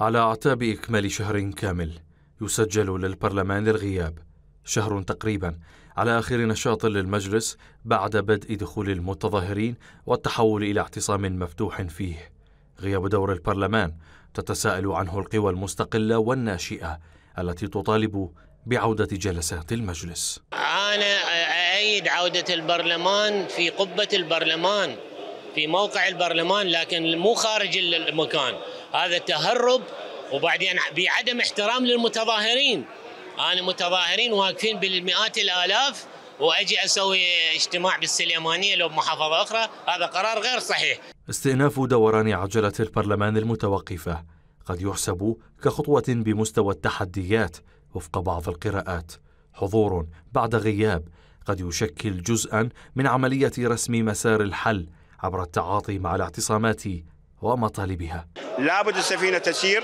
على أعتاب إكمال شهر كامل يسجل للبرلمان الغياب شهر تقريبا على آخر نشاط للمجلس بعد بدء دخول المتظاهرين والتحول إلى اعتصام مفتوح فيه غياب دور البرلمان تتساءل عنه القوى المستقلة والناشئة التي تطالب بعودة جلسات المجلس أنا أأيد عودة البرلمان في قبة البرلمان في موقع البرلمان لكن مو خارج المكان هذا تهرب وبعدين بعدم احترام للمتظاهرين انا متظاهرين واقفين بالمئات الالاف واجي اسوي اجتماع بالسليمانيه لو بمحافظه اخرى هذا قرار غير صحيح. استئناف دوران عجله البرلمان المتوقفه قد يحسب كخطوه بمستوى التحديات وفق بعض القراءات. حضور بعد غياب قد يشكل جزءا من عمليه رسم مسار الحل عبر التعاطي مع الاعتصامات ومطالبها. لابد السفينة تسير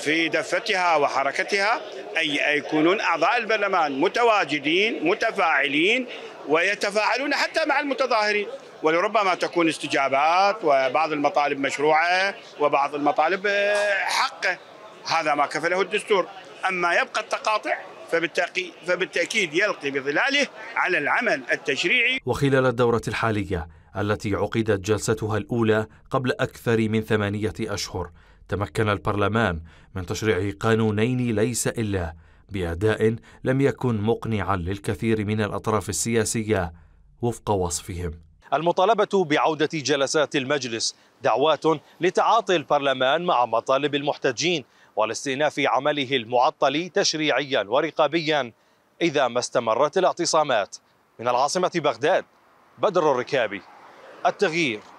في دفتها وحركتها أي يكونون أعضاء البرلمان متواجدين متفاعلين ويتفاعلون حتى مع المتظاهرين ولربما تكون استجابات وبعض المطالب مشروعة وبعض المطالب آه، حقه هذا ما كفله الدستور أما يبقى التقاطع فبالتأكيد يلقي بظلاله على العمل التشريعي وخلال الدورة الحالية التي عقدت جلستها الأولى قبل أكثر من ثمانية أشهر تمكن البرلمان من تشريع قانونين ليس إلا بأداء لم يكن مقنعا للكثير من الأطراف السياسية وفق وصفهم المطالبة بعودة جلسات المجلس دعوات لتعاطي البرلمان مع مطالب المحتجين والاستئناف عمله المعطل تشريعيا ورقابيا إذا ما استمرت الاعتصامات من العاصمة بغداد بدر الركابي التغيير